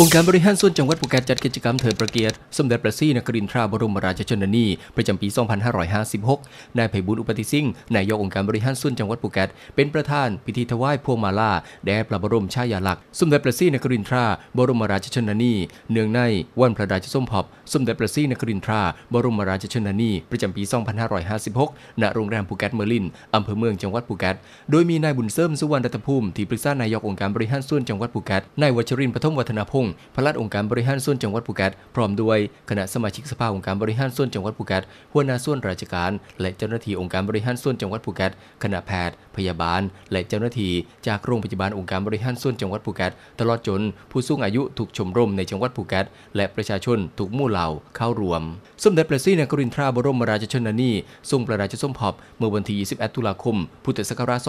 องค์การบริหารส่วนจังหวัดภูเก็ตจัดกิจกรรมเถิดประเกียรติสมเด็จพระศรีนครินทราบรมราชชนนีประจำปี 2556 นายไพบุญอุปติสิงห์นายกองค์การบริหารส่วนจังหวัดภูเก็ตเป็นประธานพิธีถวายพวงมาลาแด่พระบรมชายาลักษณ์สมเด็จพระศรีนครินทราบรมราชชนนีเนื่องในวันพระราชสมภพสมเด็จพระศรีนครินทราบรมราชชนนีประจำปี 2556 ณ โรงแรมภูเก็ตเมอร์ลินอำเภอเมืองจังหวัดภูเก็ตโดยมีนายบุญเสริมสุวรรณรัตภูมิที่ปรึกษานายกองค์การบริหารส่วนจังหวัดภูเก็ตนายวชรินทร์ปฐมวัฒนพงษ์พลัดองค์การบริหารส่วนจังหวัดภูเก็ตพร้อมด้วยคณะสมาชิกสภาองค์การบริหารส่วนจังหวัดภูเก็ตหัวหน้าส่วนราชการ และเจ้าหน้าที่องค์การบริหารส่วนจังหวัดภูเก็ตคณะแพทย์พยาบาล และเจ้าหน้าที่จากโรงพยาบาลองค์การบริหารส่วนจังหวัดภูเก็ตตลอดจน ผู้สูงอายุถูกชมรมในจังหวัดภูเก็ตและประชาชนถูกมู่เหล่าเข้ารวม สมเด็จพระศรีนครินทราบรมราชชนนีทรงประราชสมภพเมื่อวันที่21ตุลาคม พุทธศักราช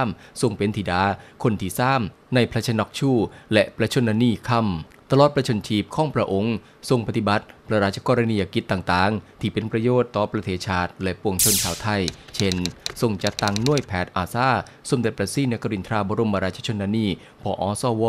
2443 ทรงเป็นธิดา คนที่สามในพระชนกชูและพระชนนีคำตลอดประชนชีพข้องพระองค์ ทรงปฏิบัติพระราชกรณียกิจต่างๆ ที่เป็นประโยชน์ต่อประเทศชาติและปวงชนชาวไทย เช่น ทรงจัดตั้งหน่วยแพทย์อาซาสมเด็จพระศรีนครินทราบรมราชชนนีพออสว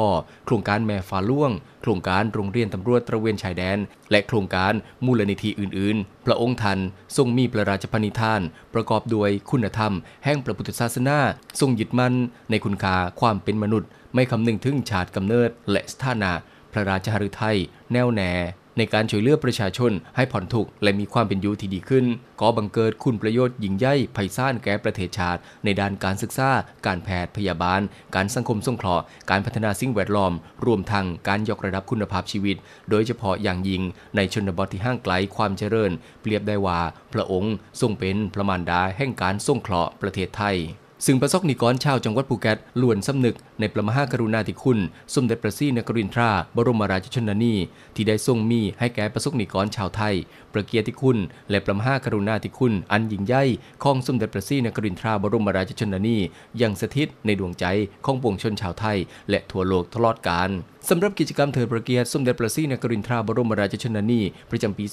โครงการแม่ฟ้าล่วง โครงการโรงเรียนตำรวจตระเวนชายแดน และโครงการมูลนิธิอื่น ๆ พระองค์ท่านทรงมีพระราชพนิธาน ประกอบด้วยคุณธรรม แห่งพระพุทธศาสนา ทรงยึดมั่นในคุณค่าความเป็นมนุษย์ ไม่คำนึงถึงชาติกำเนิดและสถานะพระราชหฤทัยแน่วแน่ในการช่วยเหลือประชาชนให้ผ่อนถูกและมีความเป็นอยู่ที่ดีขึ้นก่อบังเกิดคุณประโยชน์ยิ่งใหญ่ไพศาลแก่ประเทศชาติ ในด้านการศึกษา การแพทย์พยาบาล การสังคมสงเคราะห์การพัฒนาสิ่งแวดล้อม รวมทั้งการยกระดับคุณภาพชีวิต โดยเฉพาะอย่างยิ่งในชนบทที่ห่างไกลความเจริญ เปรียบได้ว่า พระองค์ทรงเป็นพระมารดาแห่งการสงเคราะห์ประเทศไทยซึ่งประสกนิกรชาวจังหวัดภูเก็ตล้วนสำนึกในประมหากรุณาธิคุณสมเด็จพระศรีนครินทราบรมราชชนนี ที่ได้ทรงมีให้แก่ประสกนิกรชาวไทย ประเกียรติคุณ และประมหากรุณาธิคุณ อันยิ่งใหญ่ของสมเด็จพระศรีนครินทราบรมราชชนนี อย่างสถิตในดวงใจของปวงชนชาวไทย และทั่วโลกตลอดกาลสำหรับกิจกรรมเทิดพระเกียรติสมเด็จพระศรีนครินทราบรมราชชนนีประจำปี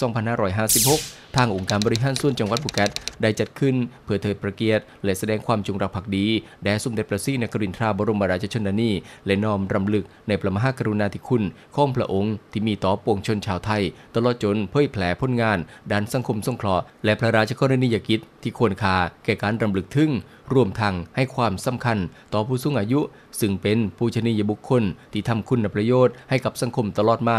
2556ทางองค์การบริหารส่วนจังหวัดภูเก็ตได้จัดขึ้น เพื่อเทิดพระเกียรติและแสดงความจงรักภักดีแด่สมเด็จพระศรีนครินทราบรมราชชนนีและน้อมรำลึกในพระมหากรุณาธิคุณของพระองค์ที่มีต่อปวงชนชาวไทย ตลอดจนเผยแผลผลงาน ด้านสังคมสงเคราะห์และพระราชกรณียกิจที่ควรค่าแก่การรำลึกถึงรวมทั้งให้ความสำคัญต่อผู้สูงอายุ ซึ่งเป็นผู้ชนียบุคคลที่ทำคุณประโยชน์ให้กับสังคมตลอดมา